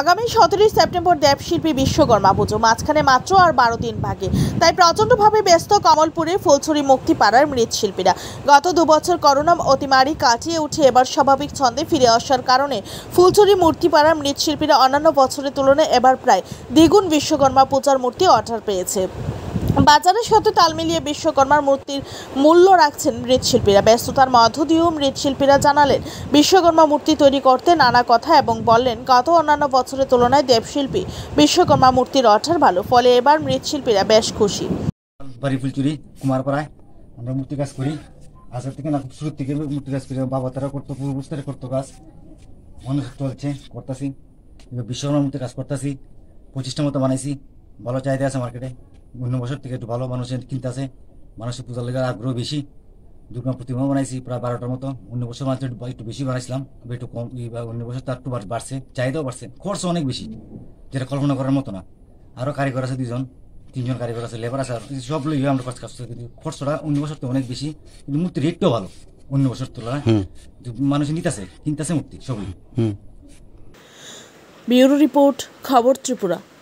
আগামী সতেরোই সেপ্টেম্বর দেবশিল্পী বিশ্বকর্মা পুজো মাঝখানে মাত্র আর বারো দিন ভাগে তাই প্রচণ্ডভাবে ব্যস্ত কমলপুরে ফুলছড়ি পাড়ার মৃৎশিল্পীরা গত দুবছর করোনা অতিমারি কাটিয়ে উঠে এবার স্বাভাবিক ছন্দে ফিরে আসার কারণে ফুলছড়ি মূর্তি পাড়ার মৃৎশিল্পীরা অন্যান্য বছরের তুলনায় এবার প্রায় দ্বিগুণ বিশ্বকর্মা পূজার মূর্তি অর্ডার পেয়েছে বাজারের সাথে তাল মিলিয়ে বিশ্বকর্মার মূর্তির মূল্য রাখছেন মৃৎশিল্পীরা ব্যস্ততার মধ্য দিয়েও মৃৎশিল্পীরা জানালেন বিশ্বকর্মা মূর্তি তৈরি করতে নানা কথা এবং বললেন গত অন্যান্য বছরের তুলনায় দেবশিল্পী বিশ্বকর্মা মূর্তির অর্থের ভালো ফলে এবার মৃৎশিল্পীরা বেশ খুশি আমরা মূর্তি কাজ করি আজকের থেকে না থেকে মূর্তি কাজ করি বাবা তারা করতো করতো কাজ চলছে করতেছি বিশ্বকর্মা মূর্তি কাজ করতেছি পঁচিশটা মতো বানাইছি ভালো চাহিদা আছে মার্কেটে অন্য বছর থেকে একটু ভালো মানুষের কিনতে আছে মানুষের পূজার লেগে আগ্রহ বেশি দুর্গা প্রতিমাও বানাইছি প্রায় বারোটার মতো অন্য বছর মানুষ একটু বেশি বানাইছিলাম একটু কম অন্য বছর তার একটু বাড়ছে চাহিদাও বাড়ছে খরচ অনেক বেশি যেটা কল্পনা করার মতো না আরও কারিগর আছে দুজন তিনজন কারিগর আছে লেবার আছে সব লোক আমরা খরচ কাজ করছি কিন্তু খরচটা অন্য বছর তো অনেক বেশি কিন্তু মূর্তির রেটটাও ভালো অন্য বছর তুলনায় মানুষ নিতেছে কিনতেছে মূর্তি সবই ব্যুরো রিপোর্ট খবর ত্রিপুরা